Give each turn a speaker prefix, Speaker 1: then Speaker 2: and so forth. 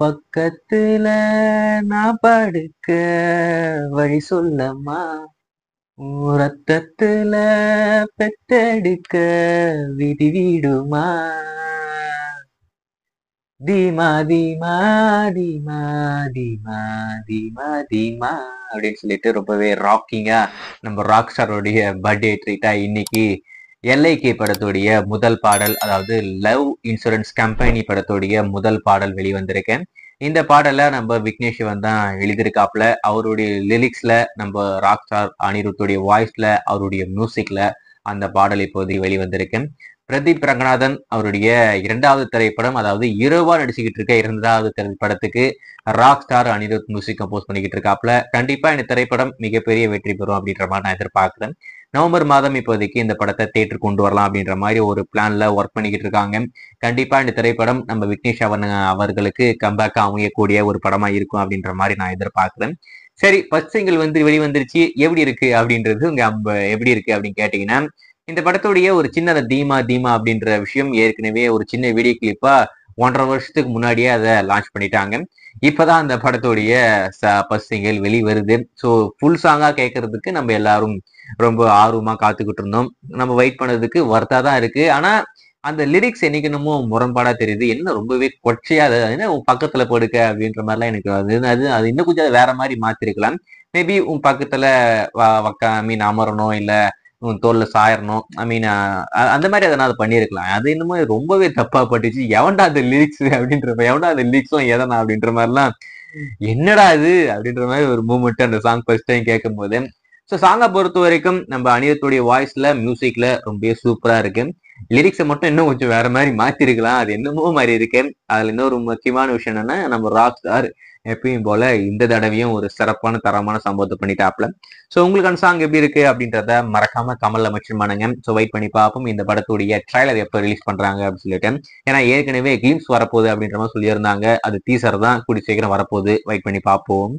Speaker 1: பக்கத்துல நான் படுக்க வழி சொல்லம்மா ரத்தத்துல பெத்தெடுக்க விதி வீடுமா தீமா தீமா தீமா தீமா தீமா தீமா அப்படின்னு சொல்லிட்டு ரொம்பவே ராக்கிங்கா நம்ம ராக் ஸ்டாரோடைய பர்த்டே ட்ரீட்டா இன்னைக்கு எல்ஐகே படத்துடைய முதல் பாடல் அதாவது லவ் இன்சூரன்ஸ் கம்பெனி படத்துடைய முதல் பாடல் வெளிவந்திருக்கேன் இந்த பாடலை நம்ம விக்னேஷ் சிவன் தான் எழுதியிருக்காப்ல அவருடைய லிரிக்ஸ்ல நம்ம ராக் ஸ்டார் அனிருத்துடைய வாய்ஸ்ல அவருடைய மியூசிக்ல அந்த பாடல் இப்போது வெளிவந்திருக்கு பிரதீப் ரங்கநாதன் அவருடைய இரண்டாவது திரைப்படம் அதாவது இரவா நடிச்சுக்கிட்டு இருக்க இரண்டாவது திரைப்படத்துக்கு rock star Anirudh music compose பண்ணிக்கிட்டு இருக்காப்ல கண்டிப்பா இந்த திரைப்படம் மிகப்பெரிய வெற்றி பெறும் அப்படின்ற மாதிரி நான் எதிர்பார்க்குறேன் நவம்பர் மாதம் இப்போதைக்கு இந்த படத்தை தேட்டர் கொண்டு வரலாம் அப்படின்ற மாதிரி ஒரு பிளான்ல ஒர்க் பண்ணிக்கிட்டு இருக்காங்க கண்டிப்பா இந்த திரைப்படம் நம்ம விக்னேஷ் அவன் அவர்களுக்கு கம்பேக்கா அமையக்கூடிய ஒரு படமா இருக்கும் அப்படின்ற மாதிரி நான் எதிர்பார்க்குறேன் சரி ஃபர்ஸ்ட் சிங்கிள் வந்து வெளிவந்துருச்சு எப்படி இருக்கு அப்படின்றது உங்க எப்படி இருக்கு அப்படின்னு கேட்டீங்கன்னா இந்த படத்துடைய ஒரு சின்ன தீமா தீமா அப்படின்ற விஷயம் ஏற்கனவே ஒரு சின்ன வீடியோ கிளிப்பா ஒன்றரை வருஷத்துக்கு முன்னாடியே அதை லான்ச் பண்ணிட்டாங்க இப்பதான் அந்த படத்துடைய ஃபர்ஸ்ட் சிங்கிள் வெளிவருது ஸோ ஃபுல் சாங்கா கேட்கறதுக்கு நம்ம எல்லாரும் ரொம்ப ஆர்வமா காத்துக்கிட்டு இருந்தோம் நம்ம வெயிட் பண்ணதுக்கு ஒர்த்தா தான் இருக்கு ஆனா அந்த லிரிக்ஸ் எனக்கு என்னமோ முரண்பாடா தெரியுது என்ன ரொம்பவே கொச்சையா என்ன உன் பக்கத்துல படுக்க அப்படின்ற மாதிரிலாம் எனக்கு அது அது இன்னும் கொஞ்சம் வேற மாதிரி மாத்திருக்கலாம் மேபி உன் பக்கத்துல வக்க ஐ மீன் அமரணும் இல்ல உன் தோல்ல சாயறணும் ஐ மீன் அந்த மாதிரி அதை அது பண்ணியிருக்கலாம் அது இன்னமும் ரொம்பவே தப்பா பட்டுச்சு எவன்டா அந்த லிரிக்ஸ் அப்படின்ற எவன்டா அந்த லிரிக்ஸ்லாம் எதனா அப்படின்ற மாதிரிலாம் என்னடா அது அப்படின்ற மாதிரி ஒரு மூமெண்ட் அந்த சாங் ஃபர்ஸ்ட் டைம் கேட்கும் போது ஸோ சாங்கை பொறுத்த வரைக்கும் நம்ம அனிதத்துடைய வாய்ஸ்ல மியூசிக்ல ரொம்பவே சூப்பரா இருக்கு லிரிக்ஸை மட்டும் இன்னும் கொஞ்சம் வேற மாதிரி மாத்திருக்கலாம் அது என்னமோ மாதிரி இருக்கு அதுல இன்னொரு முக்கியமான விஷயம் என்னன்னா நம்ம ராக் சார் எப்பயும் போல இந்த தடவையும் ஒரு சிறப்பான தரமான சம்பவத்தை பண்ணிட்டாப்ல ஸோ உங்களுக்கான சாங் எப்படி இருக்கு அப்படின்றத மறக்காம கமல்ல மச்சன் பண்ணுங்க ஸோ வெயிட் பண்ணி பார்ப்போம் இந்த படத்துடைய ட்ரைலர் எப்போ ரிலீஸ் பண்றாங்க அப்படின்னு சொல்லிட்டு ஏன்னா ஏற்கனவே கிளிம்ஸ் வரப்போகுது அப்படின்ற மாதிரி சொல்லியிருந்தாங்க அது டீசர் தான் கூடி சீக்கிரம் வரப்போகுது வெயிட் பண்ணி பார்ப்போம்